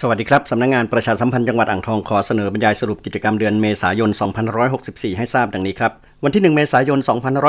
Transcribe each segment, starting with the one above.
สวัสดีครับ สำนักงงานประชาสัมพันธ์จังหวัดอ่างทองขอเสนอบรรยายสรุปกิจกรรมเดือนเมษายน 2564 ให้ทราบดังนี้ครับวันที่ 1 เมษายน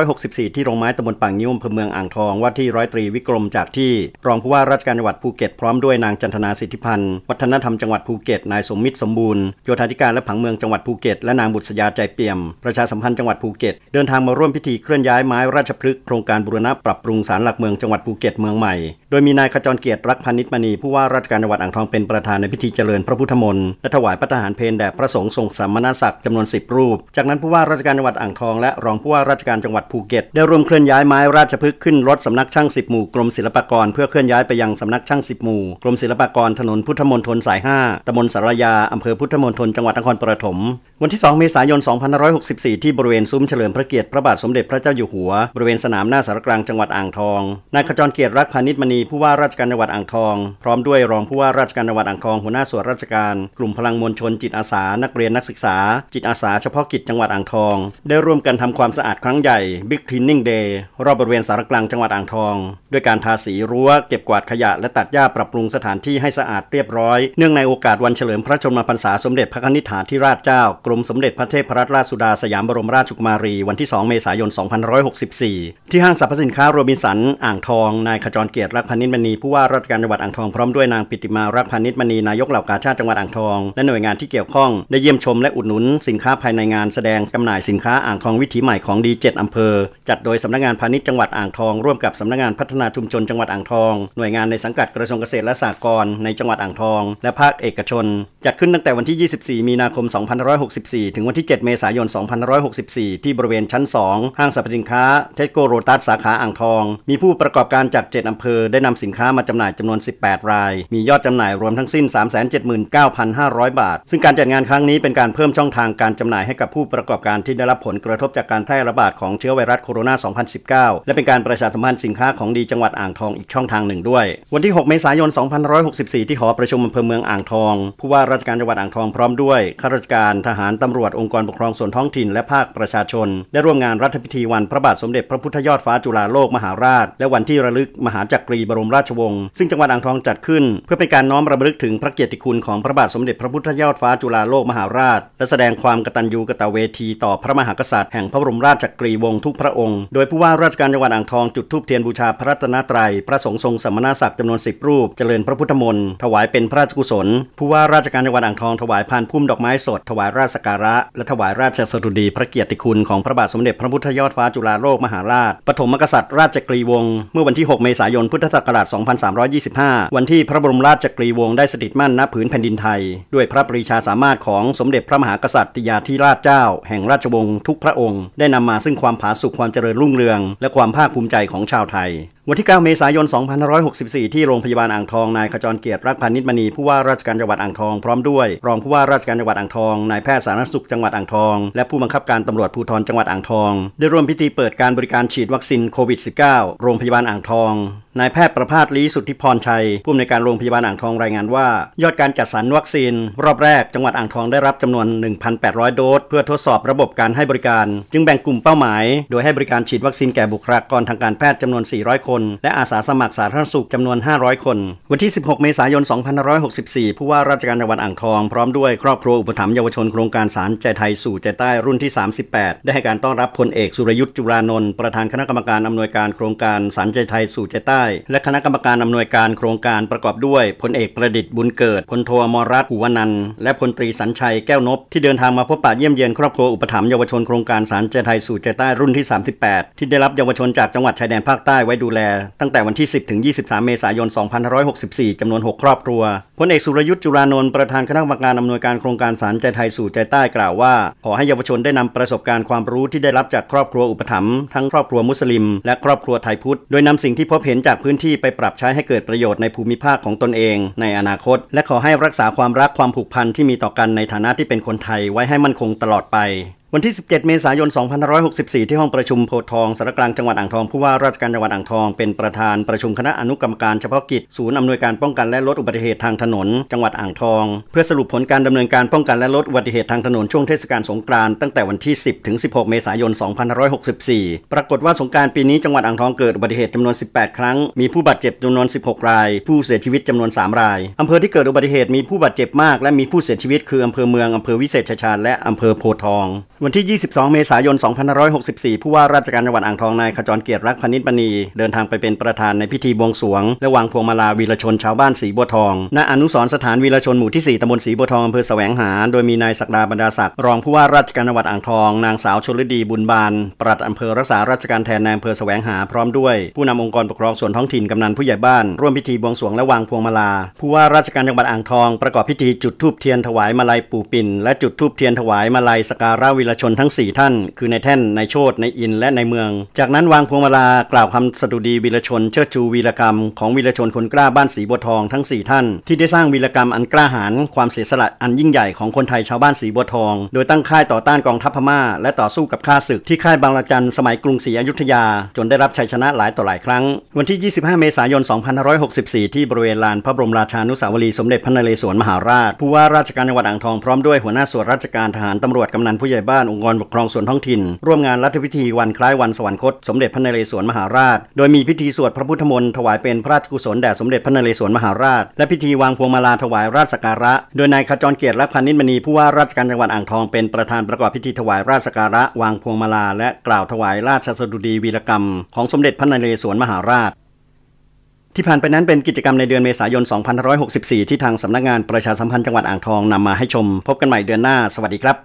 2564 ที่โรงไม้ตำบลปางนิ้วอำเภอเมืองอ่างทอง ว่าที่ร้อยตรีวิกรมจากที่ รองผู้ว่าราชการจังหวัดภูเก็ตพร้อมด้วย นางจันทนาสิทธิพันธ์ วัฒนธรรมจังหวัดภูเก็ต นายสมมิตร สมบูรณ์ โยธาธิการและ ผังเมืองจังหวัดภูเก็ต และนางบุตรสยาใจเปี่ยม ประชาสัมพันธ์จังหวัดภูเก็ต เดินทางมาร่วมพิธีเคลื่อนย้ายไม้ราชพฤกษ์โครงการบูรณะปรับปรุงสารหลักเมืองจังหวัดภูเก็ตเมืองใหม่ โดยมีนายขจรเกียรติรักพันนิตมณี ผู้ว่าราชการจังหวัดอ่างทองเป็นประธานในพิธีเจริญพระพุทธมนต์และถวายพระทหารเพลแด่พระสงฆ์ทรงสามนาศักดิ์จำนวน 10 รูป จากนั้นผู้ว่าราชการจังหวัดอ่างทองและรองผู้ว่าราชการจังหวัดภูเก็ตได้ร่วมเคลื่อนย้ายไม้ราชพฤกษ์ขึ้นรถสำนักช่างสิบหมู่กรมศิลปากรเพื่อเคลื่อนย้ายไปยังสำนักช่างสิบหมู่กรมศิลปากรถนนพุทธมนตรสาย5ตำบลสารยาอำเภอพุทธมนตรจังหวัดนครปฐม วันที่2เมษายน2564ที่บริเวณซุ้มเฉลิมพระเกียรติพระบาทสมเด็จพระเจ้าอยู่หัวบริเวณสนามหน้าสารกลางจังหวัดอ่างทองนายขจรเกียรติรักพานิชมณี ผู้ว่าราชการจังหวัดอ่างทอง พร้อมด้วยรองผู้ว่าราชการจังหวัดอ่างทองหัวหน้าส่วนราชการกลุ่มพลังมวลชน จิตอาสานักเรียนนักศึกษา จิตอาสาเฉพาะกิจจังหวัดอ่างทอง ได้ร่วมกันการทำความสะอาดครั้งใหญ่ Big Cleaning Day รอบบริเวณสารกลางจังหวัดอ่างทอง ด้วยการทาสีรั้วเก็บกวาดขยะและตัดหญ้าปรับปรุงสถานที่ให้สะอาดเรียบร้อย เนื่องในโอกาสวันเฉลิมพระชนมพรรษาสมเด็จพระนิธิฐานที่ราชเจ้ากรมสมเด็จพระเทพรัตนราชสุดาสยามบรมราชกุมารีวันที่ 2 เมษายน 2564 ที่ห้างสรรพสินค้าโรบินสันอ่างทอง นายขจรเกียรติรักพานิชมณีผู้ว่าราชการจังหวัดอ่างทองพร้อมด้วยนางปิติมารักพานิชมณีนายกเหล่ากาชาติจังหวัดอ่างทอง และหน่วยงานที่เกี่ยวข้อง ได้เยี่ยมชมและอุดหนุนสินค้าภายในงานแสดงจำหน่ายสินค้าอ่างทองวิถีใหม่ของดีเจ็ดอำเภอ จัดโดยสำนักงงานพาณิชย์จังหวัดอ่างทองร่วมกับสำนักงงานพัฒนาชุมชนจังหวัดอ่างทอง หน่วยงานในสังกัดกระทรวงเกษตรและสหกรณ์ในจังหวัดอ่างทอง และภาคเอกชน จัดขึ้นตั้งแต่วันที่ 24 มีนาคม 2564 ถึงวันที่ 7 เมษายน 2564 ที่บริเวณชั้น2ห้างสรรพสินค้าเทสโกโรตัสสาขาอ่างทอง มีผู้ประกอบการจาก7อำเภอได้นำสินค้ามาจำหน่ายจำนวน 18 รายมียอดจำหน่ายรวมทั้งสิ้น 379,500 บาท ซึ่งการจัดงานครั้งนี้เป็นการเพิ่มช่องทางการจำหน่ายให้กับผู้ประกอบการที่ได้รับผลกระทบบจากการแพร่ระบาดของเชื้อไวรัสโคโรนา 2019 และเป็นการประชาสัมพันธ์สินค้าของดีจังหวัดอ่างทองอีกช่องทางหนึ่งด้วย วันที่ 6 เมษายน 2564 ที่หอประชุมอำเภอเมืองอ่างทอง ผู้ว่าราชการจังหวัดอ่างทองพร้อมด้วย ข้าราชการทหารตำรวจองค์กรปกครอง ส่วนท้องถิ่นและภาคประชาชน ได้ร่วมงานรัฐพิธีวัน พระบาทสมเด็จพระพุทธยอดฟ้าจุฬาโลกมหาราช และวันที่ระลึกมหาจักรีบรมราชวงศ์ ซึ่งจังหวัดอ่างทองจัดขึ้น เพื่อเป็นการน้อมรำลึกถึงพระเกียรติคุณ ของพระบาทสมเด็จพระพุทธยอดฟ้าจุฬาโลกมหาราช และแสดงความกตัญญูกตเวทีต่อพระมหากษัตริย์แห่งพระบรมราชกรีวงศ์ทุกพระองค์ โดยผู้ว่าราชการจังหวัดอ่างทองจุดธูปเทียนบูชาพระรัตนตรยัยพระสงฆ์ทรงสมณศักดิ์จำนวน10รูป เจริญพระพุทธมนต์ ถวายเป็นพระราชกุศล ผู้ว่าราชการจังหวัดอ่างทองถวายพานพุ่มดอกไม้สด ถวายราชสการะ และถวายราชสดุดีพระเกียรติคุณ ของพระบาทสมเด็จพระพุทธยอดฟ้าจุฬาโลกมหาราชปฐมกษัตริย์ราชกรีวงศ์เมื่อวันที่6เมษายนพุทธศักราช2325 วันที่พระบรมราชกรีวงศ์ได้สถิตมั่นณผืนแผ่นดินไทย ด้วยพระปรีชาสามารถของสมเด็จพระมหากษัตริยาธิราชเจ้า แห่งราชวงศ์ทุกพระององค์ได้นำมาซึ่งความผาสุกความเจริญรุ่งเรือง และความภาคภูมิใจของชาวไทยวันที่ 9 เมษายน 2564 ที่โรงพยาบาลอ่างทอง นายขจรเกียรติรักพานิชมณี ผู้ว่าราชการจังหวัดอ่างทอง พร้อมด้วย รองผู้ว่าราชการจังหวัดอ่างทองนายแพทย์สาธารณสุขจังหวัดอ่างทอง และผู้บังคับการตำรวจภูธรจังหวัดอ่างทอง ได้ร่วมพิธีเปิดการบริการฉีดวัคซีนโควิด -19 โรงพยาบาลอ่างทอง นายแพทย์ประภาสลีสุทธิพรชัยผู้อำนวยการโรงพยาบาลอ่างทองรายงานว่า ยอดการจัดสรรวัคซีนรอบแรกจังหวัดอ่างทองได้รับจำนวน 1,800 โดสเพื่อทดสอบระบบการให้บริการ จึงแบ่งกลุ่มเป้าหมาย โดยให้บริการฉีดวัคซีนแก่บุคลากรทางการแพทย์จำนวน 400คนและอาสาสมัครสาธารณสุขจำนวน 500 คน วันที่ 16 เมษายน 2564 ผู้ว่าราชการจังหวัดอ่างทองพร้อมด้วยครอบครัวอุปถัมภ์เยาวชนโครงการสารใจไทยสู่ใจใต้รุ่นที่ 38 ได้ให้การต้อนรับพลเอกสุรยุทธ์จุรานนท์ประธานคณะกรรมการอำนวยการโครงการสารใจไทยสู่ใจใต้ และคณะกรรมการอำนวยการโครงการประกอบด้วยพลเอกประดิษฐ์บุญเกิดพลโทมรัตน์อุวนันและพลตรีสัญชัยแก้วนบที่เดินทางมาพบปะเยี่ยมเยียน ครอบครัวอุปถัมภ์เยาวชนโครงการสารใจไทยสู่ใจใต้รุ่นที่ 38 ที่ได้รับเยาวชนจากจังหวัดชายแดนภาคใต้ไว้ดูแลตั้งแต่วันที่ 10 ถึง 23 เมษายน 2564 จำนวน 6 ครอบครัว พลเอกสุรยุทธ์จุรานนท์ประธานคณะกรรมการอำนวยการโครงการสารใจไทยสู่ใจใต้กล่าวว่า ขอให้เยาวชนได้นำประสบการณ์ความรู้ที่ได้รับจากครอบครัวอุปถัมภ์ทั้งครอบครัวมุสลิมและครอบครัวไทยพุทธ โดยนำสิ่งที่พบเห็นจากพื้นที่ไปปรับใช้ให้เกิดประโยชน์ในภูมิภาคของตนเองในอนาคต และขอให้รักษาความรักความผูกพันที่มีต่อกันในฐานะที่เป็นคนไทยไว้ให้มั่นคงตลอดไปวันที่ 17 เมษายน 2564 ที่ห้องประชุมโพทองสารกลางจังหวัดอ่างทอง ผู้ว่าราชการจังหวัดอ่างทอง เป็นประธานประชุมคณะอนุกรรมการเฉพาะกิจศูนย์อำนวยการป้องกันและลดอุบัติเหตุทางถนน จังหวัดอ่างทอง เพื่อสรุปผลการดำเนินการป้องกันและลดอุบัติเหตุทางถนนช่วงเทศกาลสงกรานต์ตั้งแต่วันที่ 10 ถึง 16 เมษายน 2564 ปรากฏว่าสงกรา์ปีนี้จังหวัดอ่างทองเกิดอุบัติเหตุจำนวน 18 ครั้ง มีผู้บาดเจ็บจำนวน 16 ราย ผู้เสียชีวิตจำนวน 3 รายอำเภอที่เกิดอุบัติเหตุมีผู้บาดเจ็บมาก และมีผู้เสียชีวิตคืออำเภอเมืองอำเภอวิเศษชัยชาญและอำเภอโพทองวันที่ 22 เมษายน 2564 ผู้ว่าราชการจังหวัดอ่างทอง นายขจรเกียรติรักพนิษฐ์ปณีเดินทางไปเป็นประธานในพิธีบวงสวงและวางพวงมาลาวีรชนชาวบ้านสีบัวทอง ณ อนุสรสถานวีรชนหมู่ที่ 4 ตำบลสีบัวทอง อำเภอแสวงหา โดยมีนายศักดาบรรดาศักดิ์รองผู้ว่าราชการจังหวัดอ่างทอง นางสาวชลดี บุญบานปลัดอำเภอรักษาราชการแทนนายอำเภอแสวงหา พร้อมด้วยผู้นำองค์กรปกครองส่วนท้องถิ่นกำนันผู้ใหญ่บ้านร่วมพิธีบวงสวงและวางพวงมาลา ผู้ว่าราชการจังหวัดอ่างทองประกอบพิธีจุดธูปเทียนถวายมาลัยปู่ปิ่นและจุดธูปเทียนถวายมาลัยสการะวิวีรชนทั้ง 4 ท่าน คือในแท่นในโชตในอิน และในเมือง จากนั้นวางพวงมาลากล่าวคำสดุดีวีรชน เชิดชูวีรกรรมของวีรชนคนกล้าบ้านสีบัวทองทั้ง 4 ท่าน ที่ได้สร้างวีรกรรมอันกล้าหาญความเสียสละอันยิ่งใหญ่ของคนไทยชาวบ้านสีบัวทอง โดยตั้งค่ายต่อต้านกองทัพพม่าและต่อสู้กับข้าศึก ที่ค่ายบางละจันสมัยกรุงศรีอยุธยา จนได้รับชัยชนะหลายต่อหลายครั้ง วันที่ 25 เมษายน 2564 ที่บริเวณลานพระบรมราชานุสาวรีย์สมเด็จพระนเรศวรมหาราช ผู้ว่าราชการจังหวัดอ่างทองพร้อมด้วยหัวหน้าส่วนราชการทหารตำรวจกำนันผู้ใหญ่บ้าน้านองค์กรปกครองส่วนท้องถิ่นร่วมงานรัฐพิธี วันคล้ายวันสวรรคต สมเด็จพระนเรศวรมหาราช โดยมีพิธีสวดพระพุทธมนต์ถวายเป็นพระราชกุศลแด่สมเด็จพระนเรศวรมหาราชและพิธีวางพวงมาลาถวายราชสักการะ โดยนายขจรเกียรติรักพันนิมณีผู้ว่าราชการจังหวัดอ่างทองเป็นประธานประกอบพิธีถวายราชสักการะ วางพวงมาลา และกล่าวถวายราชสดุดีวีรกรรมของสมเด็จพระนเรศวรมหาราช ที่ผ่านไปนั้นเป็นกิจกรรมในเดือนเมษายน2564 ที่ทางสำนักงานประชาสัมพันธ์จังหวัดอ่างทองนำมาให้ชมพบกันใหม่เดือนหน้า สวัสดีครับ